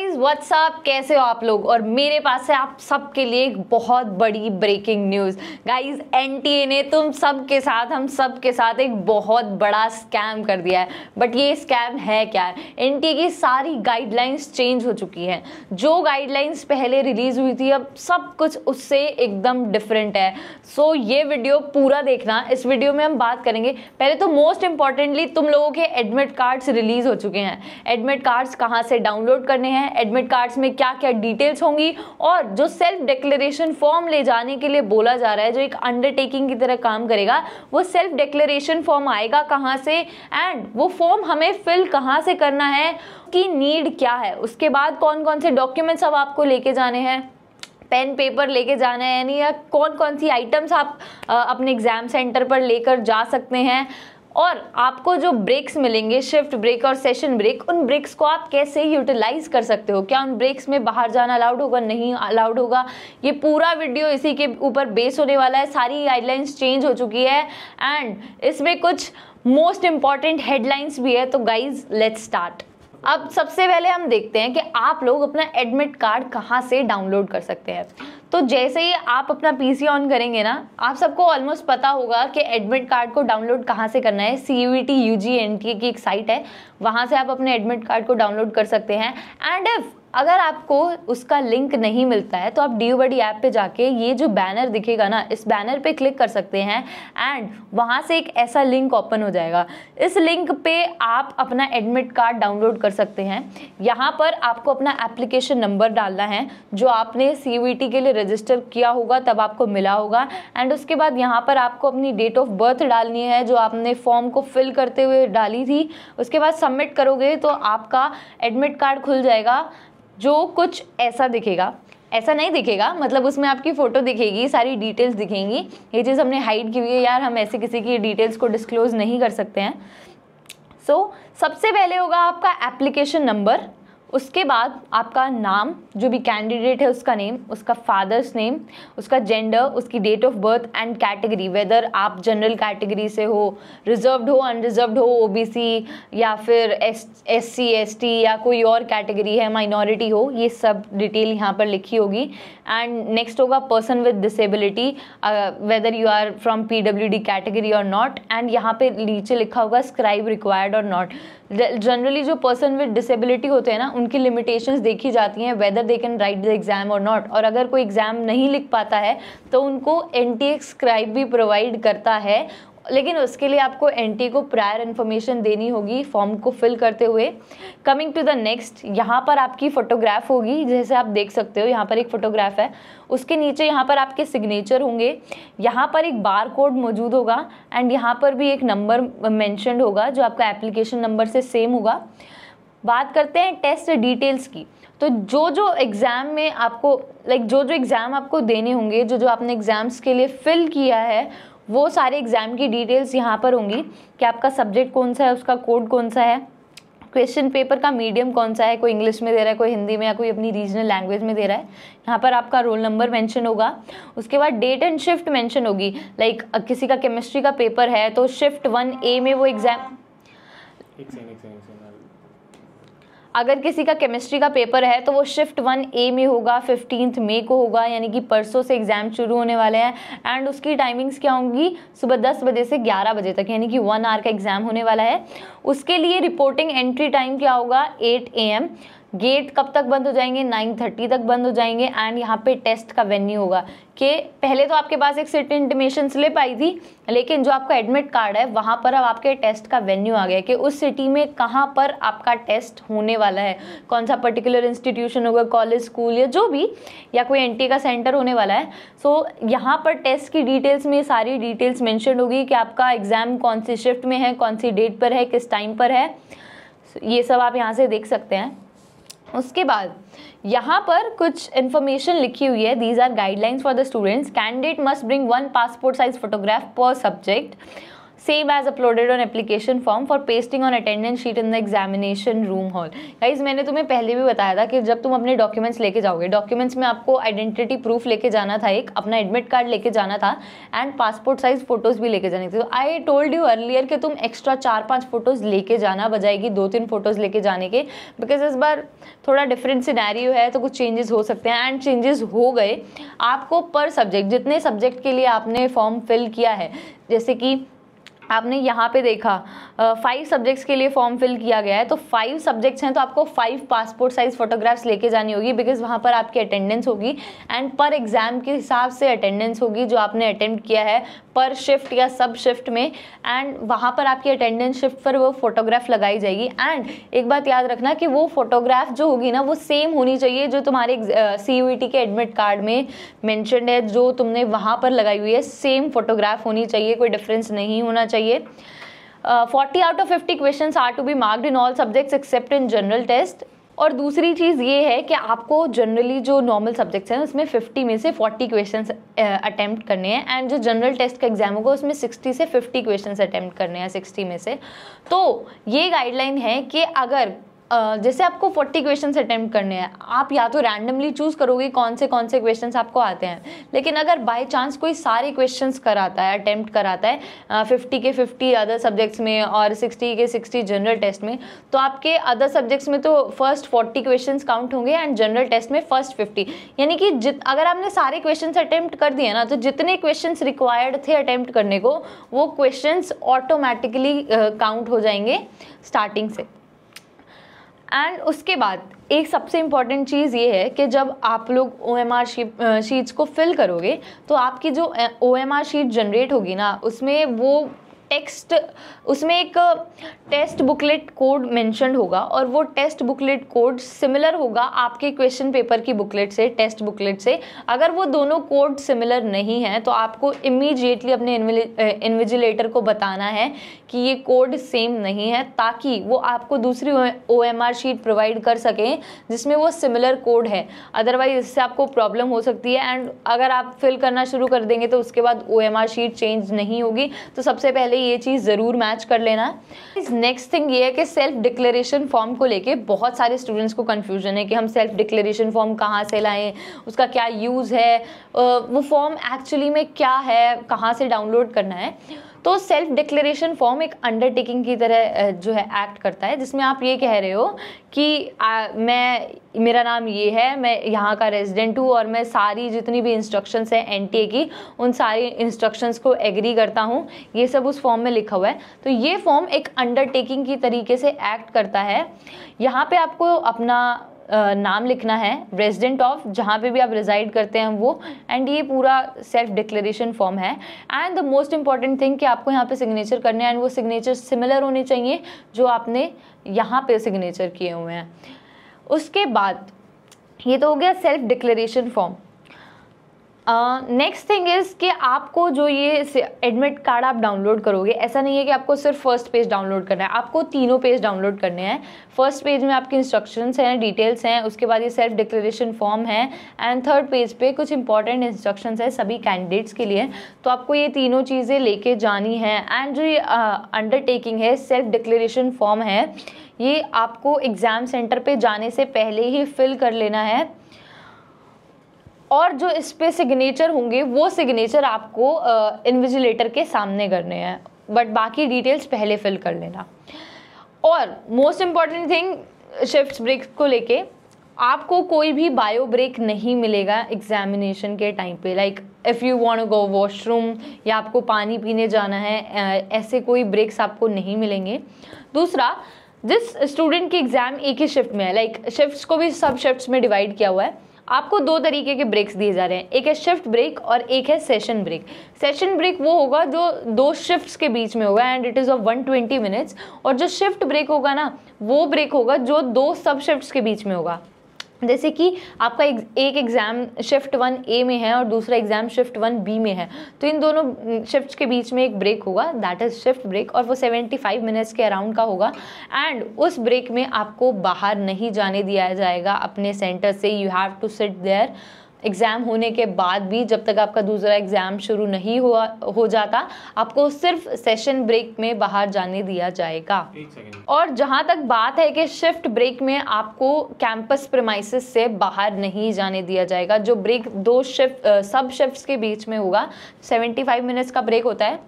guys what's up कैसे हो आप लोग और मेरे पास है आप सबके लिए एक बहुत बड़ी ब्रेकिंग न्यूज़ गाइज एन ने तुम सब के साथ हम सब के साथ एक बहुत बड़ा स्कैम कर दिया है बट ये स्कैम है क्या एन की सारी गाइडलाइंस चेंज हो चुकी हैं जो गाइडलाइंस पहले रिलीज हुई थी अब सब कुछ उससे एकदम डिफरेंट है सो so, ये वीडियो पूरा देखना इस वीडियो में हम बात करेंगे पहले तो मोस्ट इंपॉर्टेंटली तुम लोगों के एडमिट कार्ड्स रिलीज हो चुके हैं एडमिट कार्ड्स कहाँ से डाउनलोड करने हैं एडमिट कार्ड्स में क्या क्या डिटेल्स होंगी और जो सेल्फ डिक्लेरेशन फॉर्म ले जाने के लिए बोला जा रहा है जो एक अंडरटेकिंग की तरह काम करेगा वो सेल्फ डिक्लेरेशन फॉर्म आएगा कहाँ से एंड वो फॉर्म हमें फिल कहाँ से करना है की नीड क्या है उसके बाद कौन कौन से डॉक्यूमेंट्स अब आपको लेके जाने हैं पेन पेपर लेके जाना है यानी या कौन कौन सी आइटम्स आप आ, अपने एग्ज़ाम सेंटर पर लेकर जा सकते हैं और आपको जो ब्रेक्स मिलेंगे शिफ्ट ब्रेक और सेशन ब्रेक उन ब्रेक्स को आप कैसे यूटिलाइज कर सकते हो क्या उन ब्रेक्स में बाहर जाना अलाउड होगा नहीं अलाउड होगा ये पूरा वीडियो इसी के ऊपर बेस होने वाला है सारी गाइडलाइंस चेंज हो चुकी है एंड इसमें कुछ मोस्ट इम्पॉर्टेंट हेडलाइंस भी है तो गाइज लेट्स स्टार्ट अब सबसे पहले हम देखते हैं कि आप लोग अपना एडमिट कार्ड कहाँ से डाउनलोड कर सकते हैं तो जैसे ही आप अपना पीसी ऑन करेंगे ना आप सबको ऑलमोस्ट पता होगा कि एडमिट कार्ड को डाउनलोड कहाँ से करना है C U T U G N T की एक साइट है वहाँ से आप अपने एडमिट कार्ड को डाउनलोड कर सकते हैं एंड इफ़ अगर आपको उसका लिंक नहीं मिलता है तो आप डी बडी ऐप पे जाके ये जो बैनर दिखेगा ना इस बैनर पे क्लिक कर सकते हैं एंड वहाँ से एक ऐसा लिंक ओपन हो जाएगा इस लिंक पे आप अपना एडमिट कार्ड डाउनलोड कर सकते हैं यहाँ पर आपको अपना एप्लीकेशन नंबर डालना है जो आपने सी के लिए रजिस्टर किया होगा तब आपको मिला होगा एंड उसके बाद यहाँ पर आपको अपनी डेट ऑफ बर्थ डालनी है जो आपने फॉर्म को फिल करते हुए डाली थी उसके बाद सबमिट करोगे तो आपका एडमिट कार्ड खुल जाएगा जो कुछ ऐसा दिखेगा ऐसा नहीं दिखेगा मतलब उसमें आपकी फ़ोटो दिखेगी सारी डिटेल्स दिखेंगी ये चीज़ हमने हाइड की हुई है यार हम ऐसे किसी की डिटेल्स को डिस्क्लोज़ नहीं कर सकते हैं सो so, सबसे पहले होगा आपका एप्लीकेशन नंबर उसके बाद आपका नाम जो भी कैंडिडेट है उसका नेम उसका फादर्स नेम उसका जेंडर उसकी date of birth and category whether आप जनरल कैटेगरी से हो रिजर्व्ड हो अनरिजर्व्ड हो ओबीसी या फिर S S C S T या कोई और कैटेगरी है माइनॉरिटी हो ये सब डिटेल यहाँ पर लिखी होगी एंड नेक्स्ट होगा person with disability whether you are from P W D category और नॉट एंड यहाँ पर नीचे लिखा होगा स्क्राइब रिक्वायर्ड और नॉट जनरली जो पर्सन विद डिसेबिलिटी होते हैं ना उनकी लिमिटेशंस देखी जाती हैं whether they can write the exam और नॉट और अगर कोई एग्ज़ाम नहीं लिख पाता है तो उनको एन टी स्क्राइब भी प्रोवाइड करता है लेकिन उसके लिए आपको एनटी को प्रायर इन्फॉर्मेशन देनी होगी फॉर्म को फिल करते हुए कमिंग टू द नेक्स्ट यहाँ पर आपकी फ़ोटोग्राफ होगी जैसे आप देख सकते हो यहाँ पर एक फ़ोटोग्राफ है उसके नीचे यहाँ पर आपके सिग्नेचर होंगे यहाँ पर एक बार कोड मौजूद होगा एंड यहाँ पर भी एक नंबर मैंशनड होगा जो आपका एप्लीकेशन नंबर से सेम होगा बात करते हैं टेस्ट डिटेल्स की तो जो जो एग्ज़ाम में आपको लाइक जो जो एग्ज़ाम आपको देने होंगे जो जो आपने एग्ज़ाम्स के लिए फ़िल किया है वो सारे एग्ज़ाम की डिटेल्स यहाँ पर होंगी कि आपका सब्जेक्ट कौन सा है उसका कोड कौन सा है क्वेश्चन पेपर का मीडियम कौन सा है कोई इंग्लिश में दे रहा है कोई हिंदी में या कोई अपनी रीजनल लैंग्वेज में दे रहा है यहाँ पर आपका रोल नंबर मेंशन होगा उसके बाद डेट एंड शिफ्ट मेंशन होगी लाइक like, किसी का केमिस्ट्री का पेपर है तो शिफ्ट वन ए में वो एग्ज़ाम अगर किसी का केमिस्ट्री का पेपर है तो वो शिफ्ट वन ए में होगा फिफ्टींथ मे को होगा यानी कि परसों से एग्ज़ाम शुरू होने वाले हैं एंड उसकी टाइमिंग्स क्या होंगी सुबह दस बजे से ग्यारह बजे तक यानी कि वन आवर का एग्ज़ाम होने वाला है उसके लिए रिपोर्टिंग एंट्री टाइम क्या होगा एट ए एम गेट कब तक बंद हो जाएंगे 9:30 तक बंद हो जाएंगे एंड यहाँ पे टेस्ट का वेन्यू होगा कि पहले तो आपके पास एक सिट इंटीमेशन स्लिप आई थी लेकिन जो आपका एडमिट कार्ड है वहाँ पर अब आपके टेस्ट का वेन्यू आ गया कि उस सिटी में कहाँ पर आपका टेस्ट होने वाला है कौन सा पर्टिकुलर इंस्टीट्यूशन होगा कॉलेज स्कूल या जो भी या कोई एन का सेंटर होने वाला है सो यहाँ पर टेस्ट की डिटेल्स में सारी डिटेल्स मैंशन होगी कि आपका एग्ज़ाम कौन सी शिफ्ट में है कौन सी डेट पर है किस टाइम पर है ये सब आप यहाँ से देख सकते हैं उसके बाद यहाँ पर कुछ इन्फॉर्मेशन लिखी हुई है these are guidelines for the students candidate must bring one passport size photograph per subject same as uploaded on application form for pasting on attendance sheet in the examination room hall guys मैंने तुम्हें पहले भी बताया था कि जब तुम अपने डॉक्यूमेंट्स लेके जाओगे डॉक्यूमेंट्स में आपको आइडेंटिटी प्रूफ लेके जाना था एक अपना एडमिट कार्ड लेके जाना था एंड पासपोर्ट साइज फोटोज भी लेके जाने थे तो आई टोल्ड यू अर्लियर कि तुम एक्स्ट्रा चार पाँच फोटोज़ लेके जाना बजाय दो तीन फोटोज़ लेके जाने के बिकॉज इस बार थोड़ा डिफरेंट सिनेरियो है तो कुछ चेंजेस हो सकते हैं एंड चेंजेस हो गए आपको पर सब्जेक्ट जितने सब्जेक्ट के लिए आपने फॉर्म फिल किया है जैसे कि आपने यहाँ पे देखा फाइव सब्जेक्ट्स के लिए फॉर्म फिल किया गया है तो फाइव सब्जेक्ट्स हैं तो आपको फाइव पासपोर्ट साइज़ फोटोग्राफ्स लेके जानी होगी बिकॉज वहाँ पर आपकी अटेंडेंस होगी एंड पर एग्ज़ाम के हिसाब से अटेंडेंस होगी जो आपने अटेम्प्ट किया है पर शिफ्ट या सब शिफ्ट में एंड वहाँ पर आपकी अटेंडेंस शिफ्ट पर वो फोटोग्राफ लगाई जाएगी एंड एक बात याद रखना कि वो फोटोग्राफ जो होगी ना वो सेम होनी चाहिए जो तुम्हारे सी यू e के एडमिट कार्ड में मैंशनड है जो तुमने वहाँ पर लगाई हुई है सेम फोटोग्राफ होनी चाहिए कोई डिफरेंस नहीं होना चाहिए forty out of fifty question are to be marked in all subjects except in general test और दूसरी चीज़ ये है कि आपको जनरली जो नॉर्मल सब्जेक्ट्स हैं उसमें 50 में से 40 क्वेश्चंस अटैम्प्ट करने हैं एंड जो जनरल टेस्ट का एग्जाम होगा उसमें 60 से 50 क्वेश्चंस अटैम्प्ट करने हैं 60 में से तो ये गाइडलाइन है कि अगर जैसे आपको फोर्टी क्वेश्चन अटैम्प्ट करने हैं आप या तो रैंडमली चूज़ करोगे कौन से कौन से क्वेश्चन आपको आते हैं लेकिन अगर बाई चांस कोई सारे क्वेश्चन कराता है अटैम्प्ट कराता है फिफ्टी के फिफ्टी अदर सब्जेक्ट्स में और सिक्सटी के सिक्सटी जनरल टेस्ट में तो आपके अदर सब्जेक्ट्स में तो फर्स्ट फोर्टी क्वेश्चन काउंट होंगे एंड जनरल टेस्ट में फर्स्ट फिफ्टी यानी कि जित अगर आपने सारे क्वेश्चन अटैम्प्ट कर दिए ना तो जितने क्वेश्चन रिक्वायर्ड थे अटैम्प्ट करने को वो क्वेश्चन ऑटोमेटिकली काउंट हो जाएंगे स्टार्टिंग से एंड उसके बाद एक सबसे इम्पॉर्टेंट चीज़ ये है कि जब आप लोग ओ एम आर शीट्स को फिल करोगे तो आपकी जो O M R sheet generate होगी ना उसमें वो टेक्स्ट उसमें एक टेस्ट बुकलेट कोड मैंशन होगा और वो टेस्ट बुकलेट कोड सिमिलर होगा आपके क्वेश्चन पेपर की बुकलेट से टेस्ट बुकलेट से अगर वो दोनों कोड सिमिलर नहीं हैं तो आपको इमीजिएटली अपने इन्विजिलेटर को बताना है कि ये कोड सेम नहीं है ताकि वो आपको दूसरी O M R sheet provide कर सकें जिसमें वो सिमिलर कोड है अदरवाइज इससे आपको प्रॉब्लम हो सकती है एंड अगर आप फिल करना शुरू कर देंगे तो उसके बाद O M R sheet change नहीं होगी तो सबसे पहले ये चीज़ ज़रूर मैच कर लेना नेक्स्ट थिंग ये है कि सेल्फ डिक्लेरेशन फॉर्म को लेके बहुत सारे स्टूडेंट्स को कन्फ्यूजन है कि हम सेल्फ डिक्लेरेशन फॉर्म कहाँ से लाएँ उसका क्या यूज़ है वो फॉर्म एक्चुअली में क्या है कहाँ से डाउनलोड करना है तो सेल्फ डिक्लेरेशन फॉर्म एक अंडरटेकिंग की तरह जो है एक्ट करता है जिसमें आप ये कह रहे हो कि आ, मैं मेरा नाम ये है मैं यहाँ का रेजिडेंट हूँ और मैं सारी जितनी भी इंस्ट्रक्शंस हैं एनटीए की उन सारी इंस्ट्रक्शंस को एग्री करता हूँ ये सब उस फॉर्म में लिखा हुआ है तो ये फॉर्म एक अंडरटेकिंग की तरीके से एक्ट करता है यहाँ पे आपको अपना नाम लिखना है रेजिडेंट ऑफ जहाँ पे भी आप रिजाइड करते हैं वो एंड ये पूरा सेल्फ डिक्लेरेशन फॉर्म है and the most important thing कि आपको यहाँ पे सिग्नेचर करने हैं एंड वो सिग्नेचर सिमिलर होने चाहिए जो आपने यहाँ पे सिग्नेचर किए हुए हैं उसके बाद ये तो हो गया self declaration form next thing is कि आपको जो ये एडमिट कार्ड आप डाउनलोड करोगे ऐसा नहीं है कि आपको सिर्फ फर्स्ट पेज डाउनलोड करना है आपको तीनों पेज डाउनलोड करने हैं फर्स्ट पेज में आपके इंस्ट्रक्शंस हैं डिटेल्स हैं उसके बाद ये सेल्फ डिक्लेरेशन फॉर्म है एंड थर्ड पेज पे कुछ इंपॉर्टेंट इंस्ट्रक्शंस है सभी कैंडिडेट्स के लिए तो आपको ये तीनों चीज़ें लेके जानी है एंड जो ये अंडरटेकिंग है सेल्फ डिक्लेरेशन फॉर्म है ये आपको एग्ज़ाम सेंटर पे जाने से पहले ही फिल कर लेना है और जो इस पे सिग्नेचर होंगे वो सिग्नेचर आपको इन्विजिलेटर के सामने करने हैं बट बाकी डिटेल्स पहले फिल कर लेना और most important thing shift break को लेके आपको कोई भी बायो ब्रेक नहीं मिलेगा एग्जामिनेशन के टाइम पे like if you want go washroom या आपको पानी पीने जाना है ऐसे कोई ब्रेक्स आपको नहीं मिलेंगे दूसरा जिस स्टूडेंट की एग्ज़ाम एक ही शिफ्ट में है लाइक like, शिफ्ट्स को भी सब शिफ्ट्स में डिवाइड किया हुआ है आपको दो तरीके के ब्रेक्स दिए जा रहे हैं एक है शिफ्ट ब्रेक और एक है सेशन ब्रेक सेशन ब्रेक वो होगा जो दो शिफ्ट्स के बीच में होगा and it is of one twenty minutes और जो शिफ्ट ब्रेक होगा ना वो ब्रेक होगा जो दो सब शिफ्ट्स के बीच में होगा जैसे कि आपका एक एग्ज़ाम शिफ्ट वन ए में है और दूसरा एग्ज़ाम शिफ्ट वन बी में है तो इन दोनों शिफ्ट के बीच में एक ब्रेक होगा दैट इज़ शिफ्ट ब्रेक और वो 75 मिनट्स के अराउंड का होगा एंड उस ब्रेक में आपको बाहर नहीं जाने दिया जाएगा अपने सेंटर से you have to sit there exam होने के बाद भी जब तक आपका दूसरा एग्ज़ाम शुरू नहीं हुआ हो जाता आपको सिर्फ सेशन ब्रेक में बाहर जाने दिया जाएगा और जहाँ तक बात है कि शिफ्ट ब्रेक में आपको कैंपस प्रमाइस से बाहर नहीं जाने दिया जाएगा जो ब्रेक दो शिफ्ट सब शिफ्ट के बीच में होगा सेवेंटी फाइव मिनट्स का ब्रेक होता है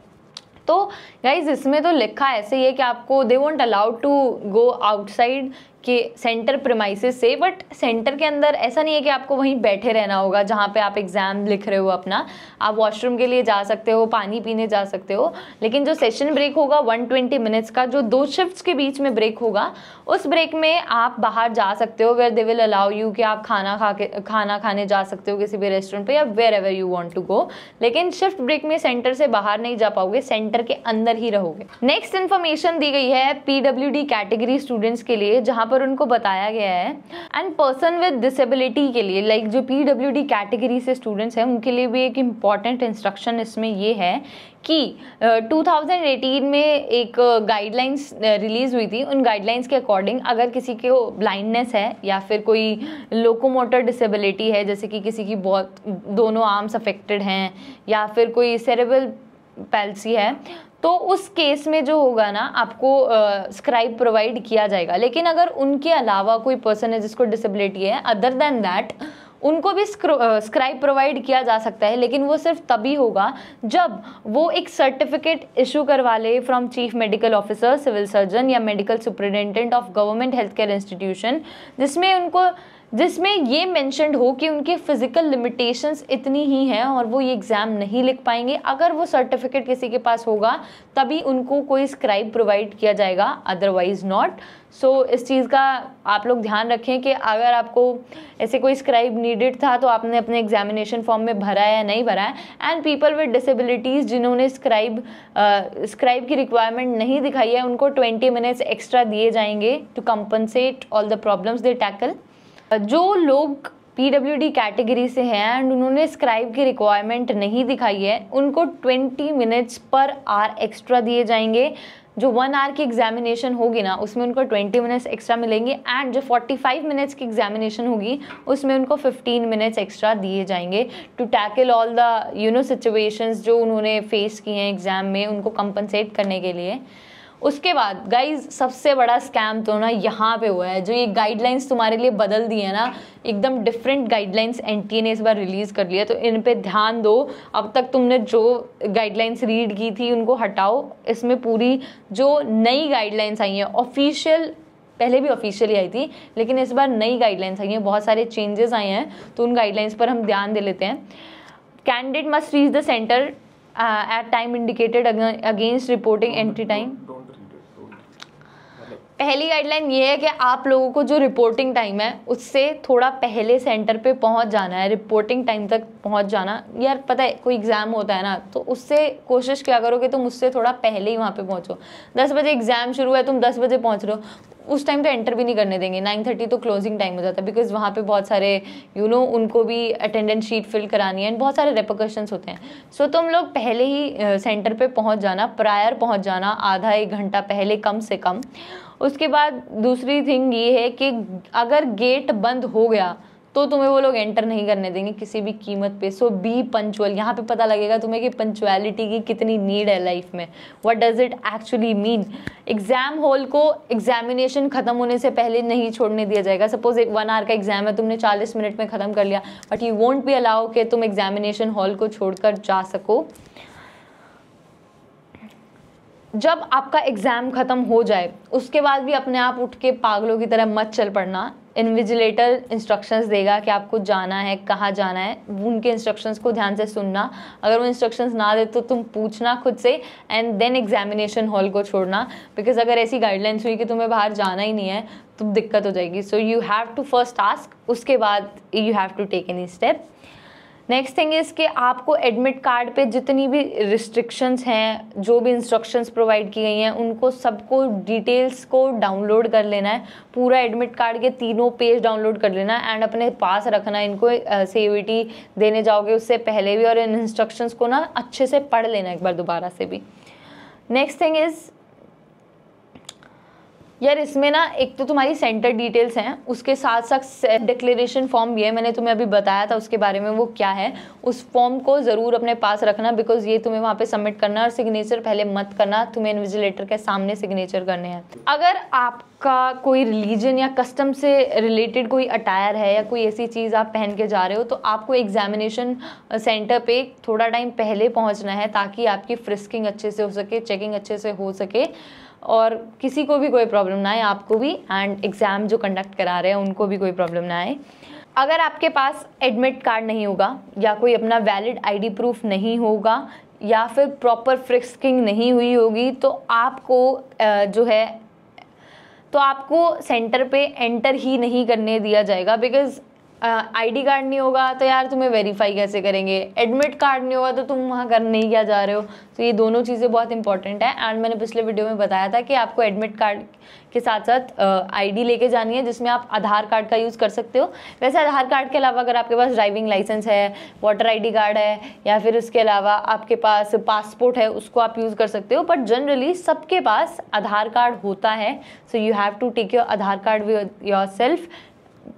तो गाइज इसमें तो लिखा ऐसे ही है कि आपको they won't allowed to go outside के सेंटर प्रमाइसिस से बट सेंटर के अंदर ऐसा नहीं है कि आपको वहीं बैठे रहना होगा जहाँ पे आप एग्ज़ाम लिख रहे हो अपना आप वॉशरूम के लिए जा सकते हो पानी पीने जा सकते हो लेकिन जो सेशन ब्रेक होगा 120 मिनट्स का जो दो शिफ्ट्स के बीच में ब्रेक होगा उस ब्रेक में आप बाहर जा सकते हो where they will allow you कि आप खाना खा के खाना खाने जा सकते हो किसी भी रेस्टोरेंट पर या wherever you want to go लेकिन शिफ्ट ब्रेक में सेंटर से बाहर नहीं जा पाओगे सेंटर के अंदर ही रहोगे नेक्स्ट इन्फॉर्मेशन दी गई है पी कैटेगरी स्टूडेंट्स के लिए जहाँ पर उनको बताया गया है एंड पर्सन विद डिसेबिलिटी के लिए लाइक like जो पी डब्ल्यू डी कैटेगरी से स्टूडेंट्स हैं उनके लिए भी एक इम्पॉर्टेंट इंस्ट्रक्शन इसमें ये है कि uh, 2018 में एक गाइडलाइंस uh, रिलीज़ हुई थी उन गाइडलाइंस के अकॉर्डिंग अगर किसी के ब्लाइंडनेस है या फिर कोई लोकोमोटर डिसेबिलिटी है जैसे कि किसी की बहुत दोनों आर्म्स अफेक्टेड हैं या फिर कोई सेरेबल पैल्सी है तो उस केस में जो होगा ना आपको स्क्राइब प्रोवाइड किया जाएगा लेकिन अगर उनके अलावा कोई पर्सन है जिसको डिसेबिलिटी है अदर देन दैट उनको भी स्क्राइब प्रोवाइड किया जा सकता है लेकिन वो सिर्फ तभी होगा जब वो एक सर्टिफिकेट इशू करवा ले from chief medical officer civil surgeon या medical superintendent of government health care institution जिसमें उनको जिसमें ये मैंशनड हो कि उनके फ़िज़िकल लिमिटेशंस इतनी ही हैं और वो ये एग्ज़ाम नहीं लिख पाएंगे अगर वो सर्टिफिकेट किसी के पास होगा तभी उनको कोई स्क्राइब प्रोवाइड किया जाएगा अदरवाइज़ नॉट सो इस चीज़ का आप लोग ध्यान रखें कि अगर आपको ऐसे कोई स्क्राइब नीडेड था तो आपने अपने एग्जामिनेशन फॉर्म में भरा है या नहीं भरा है एंड पीपल विद डिसबिलिटीज़ जिन्होंने स्क्राइब स्क्राइब की रिक्वायरमेंट नहीं दिखाई है उनको ट्वेंटी मिनट्स एक्स्ट्रा दिए जाएंगे to compensate all the problems they tackle जो लोग पी डब्ल्यू डी कैटेगरी से हैं एंड उन्होंने स्क्राइब की रिक्वायरमेंट नहीं दिखाई है उनको 20 मिनट्स पर आर एक्स्ट्रा दिए जाएंगे जो वन आवर की एग्जामिनेशन होगी ना उसमें उनको 20 मिनट्स एक्स्ट्रा मिलेंगे एंड जो 45 मिनट्स की एग्जामिनेशन होगी उसमें उनको 15 मिनट्स एक्स्ट्रा दिए जाएंगे to tackle all the you know situations जो उन्होंने फेस किए हैं एग्ज़ाम में उनको कंपनसेट करने के लिए उसके बाद गाइज सबसे बड़ा स्कैम तो ना यहाँ पे हुआ है जो ये गाइडलाइंस तुम्हारे लिए बदल दी है ना एकदम डिफरेंट गाइडलाइंस एन ने इस बार रिलीज़ कर लिया तो इन पे ध्यान दो अब तक तुमने जो गाइडलाइंस रीड की थी उनको हटाओ इसमें पूरी जो नई गाइडलाइंस आई हैं ऑफिशियल पहले भी ऑफिशियली आई थी लेकिन इस बार नई गाइडलाइंस आई हैं बहुत सारे चेंजेस आए हैं तो उन गाइडलाइंस पर हम ध्यान दे लेते हैं candidate must reach the centre at time indicated against reporting entry time पहली गाइडलाइन ये है कि आप लोगों को जो रिपोर्टिंग टाइम है उससे थोड़ा पहले सेंटर पे पहुंच जाना है रिपोर्टिंग टाइम तक पहुंच जाना यार पता है कोई एग्ज़ाम होता है ना तो उससे कोशिश क्या करो कि तुम उससे थोड़ा पहले ही वहाँ पे पहुँचो दस बजे एग्ज़ाम शुरू है तुम दस बजे पहुँच रहे हो उस टाइम तो एंटर भी नहीं करने देंगे नाइन थर्टी तो क्लोजिंग टाइम हो जाता है बिकॉज वहाँ पे बहुत सारे यू you नो know, उनको भी अटेंडेंस शीट फिल करानी है एंड बहुत सारे रेपोकशंस होते हैं सो so, तुम लोग पहले ही सेंटर पे पहुँच जाना प्रायर पहुँच जाना आधा एक घंटा पहले कम से कम उसके बाद दूसरी थिंग ये है कि अगर गेट बंद हो गया तो तुम्हें वो लोग एंटर नहीं करने देंगे किसी भी कीमत पे सो बी पंचुअल यहाँ पे पता लगेगा तुम्हें कि पंचुअलिटी की कितनी नीड है लाइफ में what does it actually mean exam hall को एग्जामिनेशन ख़त्म होने से पहले नहीं छोड़ने दिया जाएगा सपोज एक वन आवर का एग्ज़ाम है तुमने चालीस मिनट में ख़त्म कर लिया but you won't be allow कि तुम एग्जामिनेशन हॉल को छोड़ जा सको जब आपका एग्ज़ाम ख़त्म हो जाए उसके बाद भी अपने आप उठ के पागलों की तरह मत चल पड़ना इन्विजिलेटर इंस्ट्रक्शंस देगा कि आपको जाना है कहाँ जाना है उनके इंस्ट्रक्शंस को ध्यान से सुनना अगर वो इंस्ट्रक्शंस ना दे तो तुम पूछना खुद से एंड देन एग्जामिनेशन हॉल को छोड़ना बिकॉज अगर ऐसी गाइडलाइंस हुई कि तुम्हें बाहर जाना ही नहीं है तो दिक्कत हो जाएगी so you have to first task उसके बाद you have to take any step next thing is कि आपको एडमिट कार्ड पे जितनी भी रिस्ट्रिक्शंस हैं जो भी इंस्ट्रक्शंस प्रोवाइड की गई हैं उनको सबको डिटेल्स को डाउनलोड कर लेना है पूरा एडमिट कार्ड के तीनों पेज डाउनलोड कर लेना है एंड अपने पास रखना है इनको uh, देने जाओगे उससे पहले भी और इन इंस्ट्रक्शंस को ना अच्छे से पढ़ लेना एक बार दोबारा से भी नेक्स्ट थिंग इज़ यार इसमें ना एक तो तुम्हारी सेंटर डिटेल्स हैं उसके साथ साथ डिक्लेरेशन फॉर्म भी है मैंने तुम्हें अभी बताया था उसके बारे में वो क्या है उस फॉर्म को ज़रूर अपने पास रखना बिकॉज ये तुम्हें वहाँ पे सबमिट करना और सिग्नेचर पहले मत करना तुम्हें इन्विजिलेटर के सामने सिग्नेचर करने हैं अगर आप आपका कोई रिलीजन या कस्टम से रिलेटेड कोई अटायर है या कोई ऐसी चीज़ आप पहन के जा रहे हो तो आपको एग्जामिनेशन सेंटर पे थोड़ा टाइम पहले पहुंचना है ताकि आपकी फ्रिस्किंग अच्छे से हो सके चेकिंग अच्छे से हो सके और किसी को भी कोई प्रॉब्लम ना आए आपको भी एंड एग्ज़ाम जो कंडक्ट करा रहे हैं उनको भी कोई प्रॉब्लम ना आए अगर आपके पास एडमिट कार्ड नहीं होगा या कोई अपना वैलिड आईडी प्रूफ नहीं होगा या फिर प्रॉपर फ्रिक्सकिंग नहीं हुई होगी तो आपको जो है तो आपको सेंटर पे एंटर ही नहीं करने दिया जाएगा बिकॉज़ आईडी कार्ड नहीं होगा तो यार तुम्हें वेरीफाई कैसे करेंगे एडमिट कार्ड नहीं होगा तो तुम वहाँ कर नहीं क्या जा रहे हो तो ये दोनों चीज़ें बहुत इंपॉर्टेंट है एंड मैंने पिछले वीडियो में बताया था कि आपको एडमिट कार्ड के साथ साथ आईडी लेके जानी है जिसमें आप आधार कार्ड का यूज़ कर सकते हो वैसे आधार कार्ड के अलावा अगर आपके पास ड्राइविंग लाइसेंस है वोटर डी कार्ड है या फिर उसके अलावा आपके पास पासपोर्ट है उसको आप यूज़ कर सकते हो बट जनरली सबके पास आधार कार्ड होता है so you have to take your Aadhaar card with yourself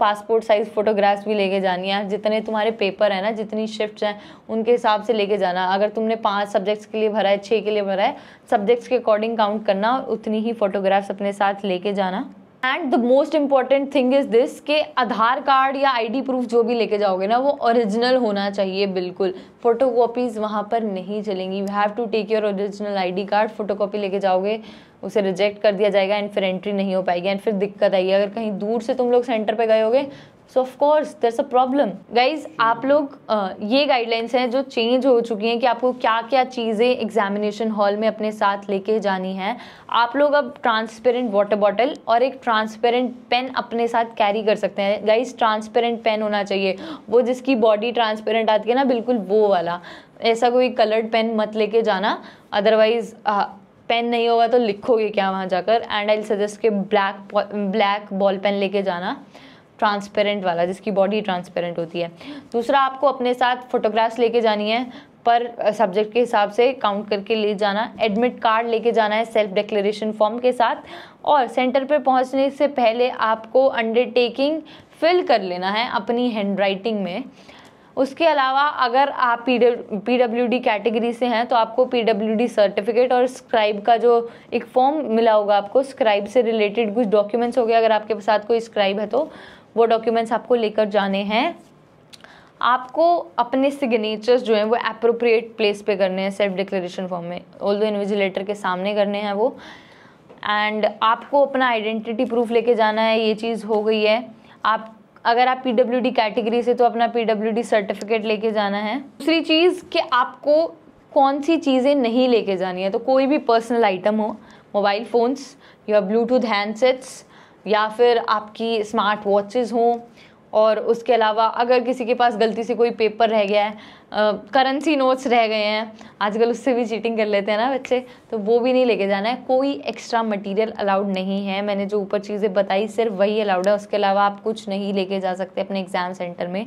passport size photographs भी लेके जानी है जितने तुम्हारे पेपर हैं ना जितनी शिफ्ट हैं उनके हिसाब से लेके जाना अगर तुमने पाँच सब्जेक्ट्स के लिए भरा है छः के लिए भरा है सब्जेक्ट्स के अकॉर्डिंग काउंट करना और उतनी ही फ़ोटोग्राफ्स अपने साथ लेके जाना and the most important thing is this के आधार कार्ड या आईडी प्रूफ जो भी लेके जाओगे ना वो ओरिजिनल होना चाहिए बिल्कुल फ़ोटो कॉपीज़ वहाँ पर नहीं चलेंगी you have to take your original ID card photocopy लेके जाओगे उसे रिजेक्ट कर दिया जाएगा एंड फिर एंट्री नहीं हो पाएगी एंड फिर दिक्कत आएगी अगर कहीं दूर से तुम लोग सेंटर पे गए होगे so of course there a problem guys आप लोग ये गाइडलाइंस हैं जो चेंज हो चुकी हैं कि आपको क्या क्या चीज़ें एग्जामिनेशन हॉल में अपने साथ लेके जानी है आप लोग अब ट्रांसपेरेंट वाटर बॉटल और एक ट्रांसपेरेंट पेन अपने साथ कैरी कर सकते हैं गाइज ट्रांसपेरेंट पेन होना चाहिए वो जिसकी बॉडी ट्रांसपेरेंट आती है ना बिल्कुल वो वाला ऐसा कोई कलर्ड पेन मत लेके जाना अदरवाइज़ पेन नहीं होगा तो लिखोगे क्या वहाँ जाकर एंड आई सजेस्ट के ब्लैक ब्लैक बॉल पेन लेके जाना ट्रांसपेरेंट वाला जिसकी बॉडी ट्रांसपेरेंट होती है दूसरा आपको अपने साथ फ़ोटोग्राफ्स लेके जानी है पर सब्जेक्ट के हिसाब से काउंट करके ले जाना एडमिट कार्ड लेके जाना है सेल्फ डिक्लेरेशन फॉर्म के साथ और सेंटर पर पहुँचने से पहले आपको अंडरटेकिंग फिल कर लेना है अपनी हैंड राइटिंग में उसके अलावा अगर आप पी डब्ल्यू डी कैटेगरी से हैं तो आपको पी डब्ल्यू डी सर्टिफिकेट और स्क्राइब का जो एक फॉर्म मिला होगा आपको स्क्राइब से रिलेटेड कुछ डॉक्यूमेंट्स हो गए अगर आपके साथ कोई स्क्राइब है तो वो डॉक्यूमेंट्स आपको लेकर जाने हैं आपको अपने सिग्नेचर्स जो हैं वो अप्रोप्रिएट प्लेस पे करने हैं सेल्फ डिक्लेरेशन फॉर्म में ऑल दो इन्विजिलेटर के सामने करने हैं वो एंड आपको अपना आइडेंटिटी प्रूफ लेके जाना है ये चीज़ हो गई है आप अगर आप पीडब्ल्यू कैटेगरी से तो अपना पीडब्ल्यू सर्टिफिकेट लेके जाना है दूसरी चीज़ कि आपको कौन सी चीज़ें नहीं लेके जानी है तो कोई भी पर्सनल आइटम हो मोबाइल फ़ोन्स या ब्लूटूथ हैंडसेट्स या फिर आपकी स्मार्ट वॉचेज हों और उसके अलावा अगर किसी के पास गलती से कोई पेपर रह गया है करेंसी नोट्स रह गए हैं आजकल उससे भी चीटिंग कर लेते हैं ना बच्चे तो वो भी नहीं लेके जाना है कोई एक्स्ट्रा मटेरियल अलाउड नहीं है मैंने जो ऊपर चीज़ें बताई सिर्फ वही अलाउड है उसके अलावा आप कुछ नहीं लेके जा सकते अपने एग्ज़ाम सेंटर में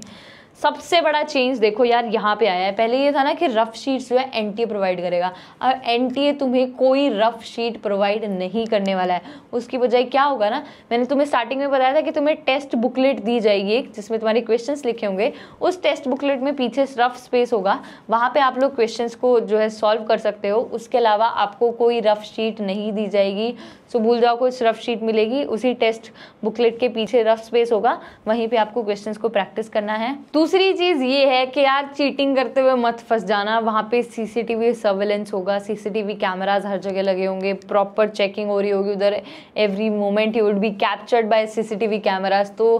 सबसे बड़ा चेंज देखो यार यहाँ पे आया है पहले ये था ना कि रफ शीट जो है एन प्रोवाइड करेगा अब एन तुम्हें कोई रफ शीट प्रोवाइड नहीं करने वाला है उसकी बजाय क्या होगा ना मैंने तुम्हें स्टार्टिंग में बताया था कि तुम्हें टेस्ट बुकलेट दी जाएगी एक जिसमें तुम्हारे क्वेश्चन लिखे होंगे उस टेस्ट बुकलेट में पीछे रफ स्पेस होगा वहाँ पर आप लोग क्वेश्चन को जो है सॉल्व कर सकते हो उसके अलावा आपको कोई रफ शीट नहीं दी जाएगी सो भूल जाओ कुछ रफ शीट मिलेगी उसी टेस्ट बुकलेट के पीछे रफ स्पेस होगा वहीं पे आपको क्वेश्चन को प्रैक्टिस करना है दूसरी चीज़ ये है कि यार चीटिंग करते हुए मत फंस जाना वहाँ पे सीसीटीवी सर्वेलेंस होगा सीसीटीवी कैमराज हर जगह लगे होंगे प्रॉपर चेकिंग हो रही होगी उधर every moment you would be captured by CCTV cameras तो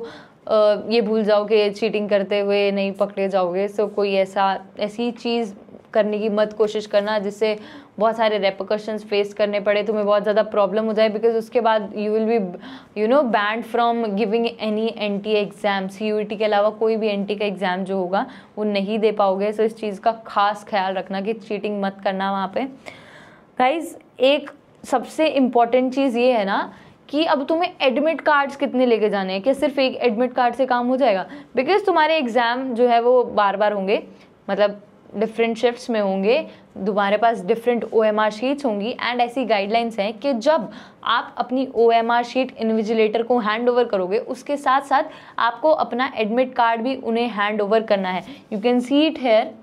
ये भूल जाओ कि चीटिंग करते हुए नहीं पकड़े जाओगे सो कोई ऐसा ऐसी चीज़ करने की मत कोशिश करना जिससे बहुत सारे रेपोकशंस फेस करने पड़े तुम्हें बहुत ज़्यादा प्रॉब्लम हो जाए बिकॉज उसके बाद you will be you know banned from giving any N T exam C U T के अलावा कोई भी एन टी का एग्ज़ाम जो होगा वो नहीं दे पाओगे सो इस चीज़ का खास ख्याल रखना कि चीटिंग मत करना वहाँ पर गाइज एक सबसे इम्पॉर्टेंट चीज़ ये है ना कि अब तुम्हें एडमिट कार्ड्स कितने लेके जाने हैं कि सिर्फ एक एडमिट कार्ड से काम हो जाएगा बिकॉज तुम्हारे एग्ज़ाम जो है वो बार बार होंगे मतलब डिफरेंट शिफ्ट्स में होंगे तुम्हारे पास different O M R sheets होंगी एंड ऐसी गाइडलाइंस हैं कि जब आप अपनी O M R sheet invigilator को हैंड ओवर करोगे उसके साथ साथ आपको अपना एडमिट कार्ड भी उन्हें हैंड ओवर करना है you can see it here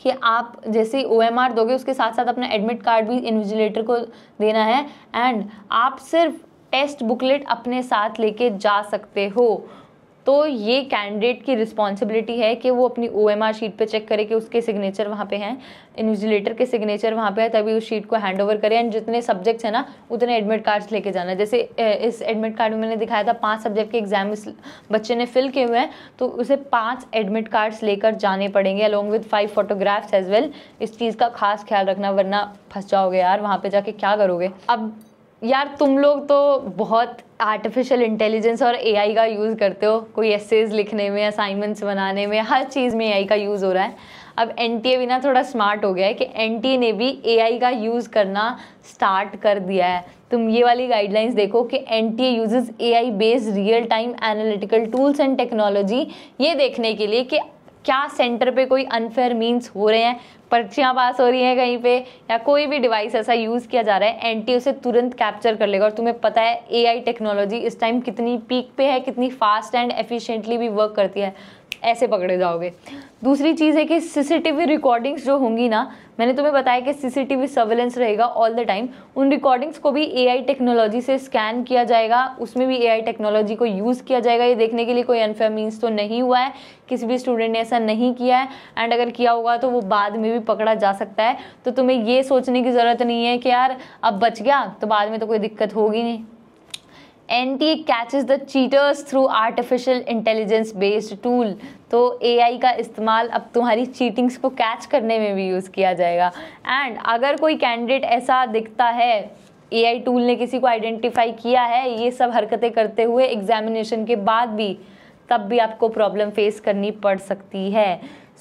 कि आप जैसे ओ एम आर दोगे उसके साथ साथ अपना एडमिट कार्ड भी इन्विजिलेटर को देना है एंड आप सिर्फ टेस्ट बुकलेट अपने साथ लेके जा सकते हो तो ये कैंडिडेट की रिस्पॉन्सिबिलिटी है कि वो अपनी ओ एम आर शीट पर चेक करे कि उसके सिग्नेचर वहाँ पे हैं इन्विजिलेटर के सिग्नेचर वहाँ पे है तभी उस शीट को हैंड ओवर करें एंड जितने सब्जेक्ट्स हैं ना उतने एडमिट कार्ड्स लेके जाना जैसे इस एडमिट कार्ड में मैंने दिखाया था पाँच सब्जेक्ट के एग्जाम इस बच्चे ने फिल किए हुए हैं तो उसे पाँच एडमिट कार्ड्स लेकर जाने पड़ेंगे along with five photographs as well इस चीज़ का खास ख्याल रखना वरना फंस जाओगे यार वहाँ पर जाके क्या करोगे अब यार तुम लोग तो बहुत आर्टिफिशियल इंटेलिजेंस और एआई का यूज़ करते हो कोई एसेज लिखने में असाइनमेंट्स बनाने में हर चीज़ में एआई का यूज़ हो रहा है अब एन भी ना थोड़ा स्मार्ट हो गया है कि एन ने भी ए का यूज़ करना स्टार्ट कर दिया है तुम ये वाली गाइडलाइंस देखो कि N T A use A I based real time analytical tools and technology ये देखने के लिए कि क्या सेंटर पे कोई अनफेयर मीन्स हो रहे हैं पर्चियाँ पास हो रही हैं कहीं पे या कोई भी डिवाइस ऐसा यूज़ किया जा रहा है एंटी उसे तुरंत कैप्चर कर लेगा और तुम्हें पता है एआई टेक्नोलॉजी इस टाइम कितनी पीक पे है कितनी फास्ट एंड एफिशिएंटली भी वर्क करती है ऐसे पकड़े जाओगे दूसरी चीज़ है कि सीसीटीवी रिकॉर्डिंग्स जो होंगी ना मैंने तुम्हें बताया कि सीसीटीवी सर्वेलेंस रहेगा ऑल द टाइम उन रिकॉर्डिंग्स को भी एआई टेक्नोलॉजी से स्कैन किया जाएगा उसमें भी एआई टेक्नोलॉजी को यूज़ किया जाएगा ये देखने के लिए कोई अनफेयर मीन्स तो नहीं हुआ है किसी भी स्टूडेंट ने ऐसा नहीं किया है एंड अगर किया होगा तो वो बाद में भी पकड़ा जा सकता है तो तुम्हें ये सोचने की ज़रूरत नहीं है कि यार अब बच गया तो बाद में तो कोई दिक्कत होगी नहीं NT catches the cheaters through artificial intelligence based tool तो एआई का इस्तेमाल अब तुम्हारी चीटिंग्स को कैच करने में भी यूज़ किया जाएगा एंड अगर कोई कैंडिडेट ऐसा दिखता है एआई टूल ने किसी को आइडेंटिफाई किया है ये सब हरकतें करते हुए एग्जामिनेशन के बाद भी तब भी आपको प्रॉब्लम फेस करनी पड़ सकती है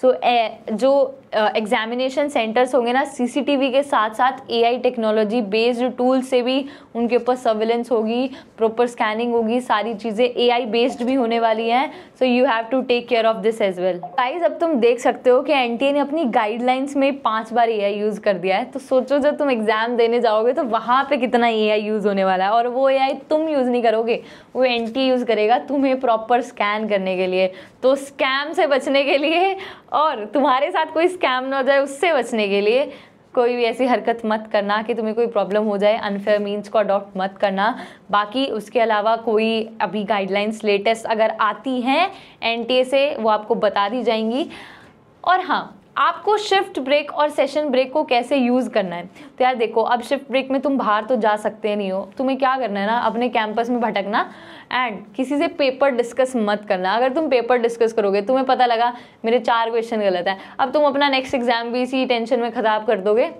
सो so, जो एग्जामिनेशन सेंटर्स होंगे ना सीसीटीवी के साथ साथ एआई टेक्नोलॉजी बेस्ड टूल से भी उनके ऊपर सर्विलेंस होगी प्रॉपर स्कैनिंग होगी सारी चीज़ें एआई बेस्ड भी होने वाली हैं so you have to take care of this as well guys अब तुम देख सकते हो कि एन ने अपनी गाइडलाइंस में पाँच बार ए यूज़ कर दिया है तो सोचो जब तुम एग्ज़ाम देने जाओगे तो वहाँ पर कितना ए यूज़ होने वाला है और वो ए तुम यूज़ नहीं करोगे वो एन यूज़ करेगा तुम्हें प्रॉपर स्कैन करने के लिए तो स्कैम से बचने के लिए और तुम्हारे साथ कोई स्कैम ना हो जाए उससे बचने के लिए कोई भी ऐसी हरकत मत करना कि तुम्हें कोई प्रॉब्लम हो जाए अनफेयर मीन्स को अडॉप्ट मत करना बाकी उसके अलावा कोई अभी गाइडलाइंस लेटेस्ट अगर आती हैं एन से वो आपको बता दी जाएंगी और हाँ आपको शिफ्ट ब्रेक और सेशन ब्रेक को कैसे यूज़ करना है तो यार देखो अब शिफ्ट ब्रेक में तुम बाहर तो जा सकते नहीं हो तुम्हें क्या करना है ना अपने कैंपस में भटकना एंड किसी से पेपर डिस्कस मत करना अगर तुम पेपर डिस्कस करोगे तुम्हें पता लगा मेरे चार क्वेश्चन गलत है अब तुम अपना नेक्स्ट एग्जाम भी इसी टेंशन में ख़राब कर दोगे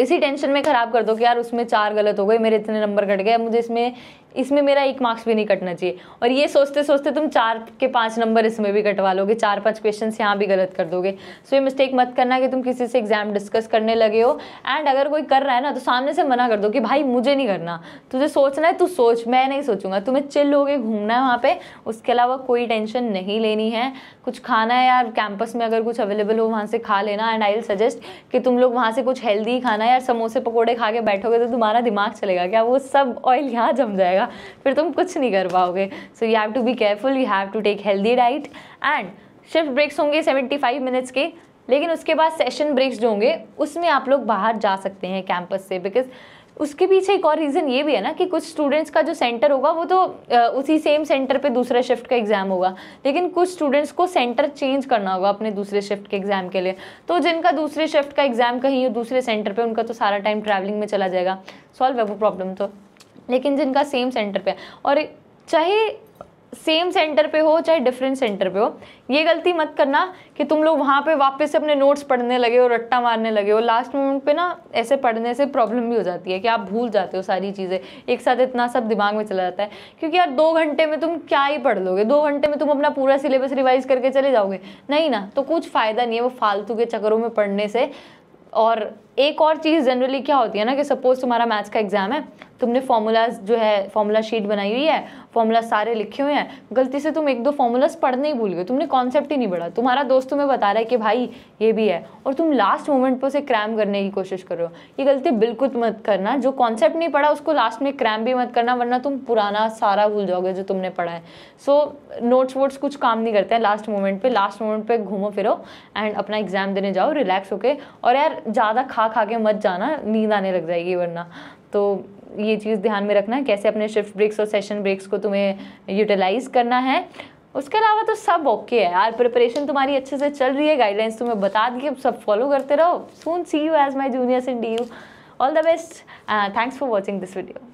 इसी टेंशन में ख़राब कर दो कि यार उसमें चार गलत हो गए मेरे इतने नंबर कट गए मुझे इसमें इसमें मेरा एक मार्क्स भी नहीं कटना चाहिए और ये सोचते सोचते तुम चार के पाँच नंबर इसमें भी कटवा लोगे चार पाँच क्वेश्चन यहाँ भी गलत कर दोगे सो ये मिस्टेक मत करना कि तुम किसी से एग्जाम डिस्कस करने लगे हो एंड अगर कोई कर रहा है ना तो सामने से मना कर दो कि भाई मुझे नहीं करना तुझे सोचना है तू सोच मैं नहीं सोचूंगा तुम्हें चिल होके घूमना है वहाँ पे उसके अलावा कोई टेंशन नहीं लेनी है कुछ खाना है यार कैंपस में अगर कुछ अवेलेबल हो वहाँ से खा लेना एंड आई विल सजेस्ट कि तुम लोग वहाँ से कुछ हेल्दी खाना है यार समोसे पकौड़े खा के बैठोगे तो तुम्हारा दिमाग चलेगा क्या वो सब ऑयल यहाँ जम जाएगा जाएगा फिर तुम कुछ नहीं कर पाओगे so you have to be careful you have to take healthy diet and shift breaks होंगे सेवेंटी फाइव मिनट्स के लेकिन उसके बाद सेशन ब्रेक्स जो होंगे उसमें आप लोग बाहर जा सकते हैं कैंपस से बिकॉज उसके पीछे एक और रीज़न ये भी है ना कि कुछ स्टूडेंट्स का जो सेंटर होगा वो तो उसी सेम सेंटर पे दूसरा शिफ्ट का एग्ज़ाम होगा लेकिन कुछ स्टूडेंट्स को सेंटर चेंज करना होगा अपने दूसरे शिफ्ट के एग्ज़ाम के लिए तो जिनका दूसरे शिफ्ट का एग्ज़ाम कहीं हो दूसरे सेंटर पे उनका तो सारा टाइम ट्रैवलिंग में चला जाएगा सॉल्व है वो प्रॉब्लम तो लेकिन जिनका सेम सेंटर पे और चाहे सेम सेंटर पे हो चाहे डिफरेंट सेंटर पे हो ये गलती मत करना कि तुम लोग वहाँ पे वापस से अपने नोट्स पढ़ने लगे हो रट्टा मारने लगे हो लास्ट मोमेंट पे ना ऐसे पढ़ने से प्रॉब्लम भी हो जाती है कि आप भूल जाते हो सारी चीज़ें एक साथ इतना सब दिमाग में चला जाता है क्योंकि यार दो घंटे में तुम क्या ही पढ़ लोगे दो घंटे में तुम अपना पूरा सिलेबस रिवाइज करके चले जाओगे नहीं ना तो कुछ फ़ायदा नहीं है वो फालतू के चक्करों में पढ़ने से और एक और चीज़ जनरली क्या होती है ना कि सपोज़ तुम्हारा मैथ्स का एग्ज़ाम है तुमने फॉर्मूलाज जो है फार्मूला शीट बनाई हुई है फार्मूला सारे लिखे हुए हैं गलती से तुम एक दो फार्मूलाज पढ़ने ही भूल गए तुमने कॉन्सेप्ट ही नहीं पढ़ा तुम्हारा दोस्त तुम्हें बता रहा है कि भाई ये भी है और तुम लास्ट मोमेंट पर उसे क्रैम करने की कोशिश कर रहे हो ये गलती बिल्कुल मत करना जो कॉन्सेप्ट नहीं पढ़ा उसको लास्ट में क्रैम भी मत करना वरना तुम पुराना सारा भूल जाओगे जो तुमने पढ़ा है सो नोट्स वोट्स कुछ काम नहीं करते हैं लास्ट मोमेंट पर लास्ट मोमेंट पर घूमो फिरो एंड अपना एग्जाम देने जाओ रिलैक्स होके और यार ज़्यादा खा खा के मत जाना नींद आने लग जाएगी वरना तो ये चीज़ ध्यान में रखना है कैसे अपने शिफ्ट ब्रेक्स और सेशन ब्रेक्स को तुम्हें यूटिलाइज़ करना है उसके अलावा तो सब ओके है यार प्रिपरेशन तुम्हारी अच्छे से चल रही है गाइडलाइंस तुम्हें बता दी अब सब फॉलो करते रहो soon see you as my juniors in D U all the best thanks for watching this video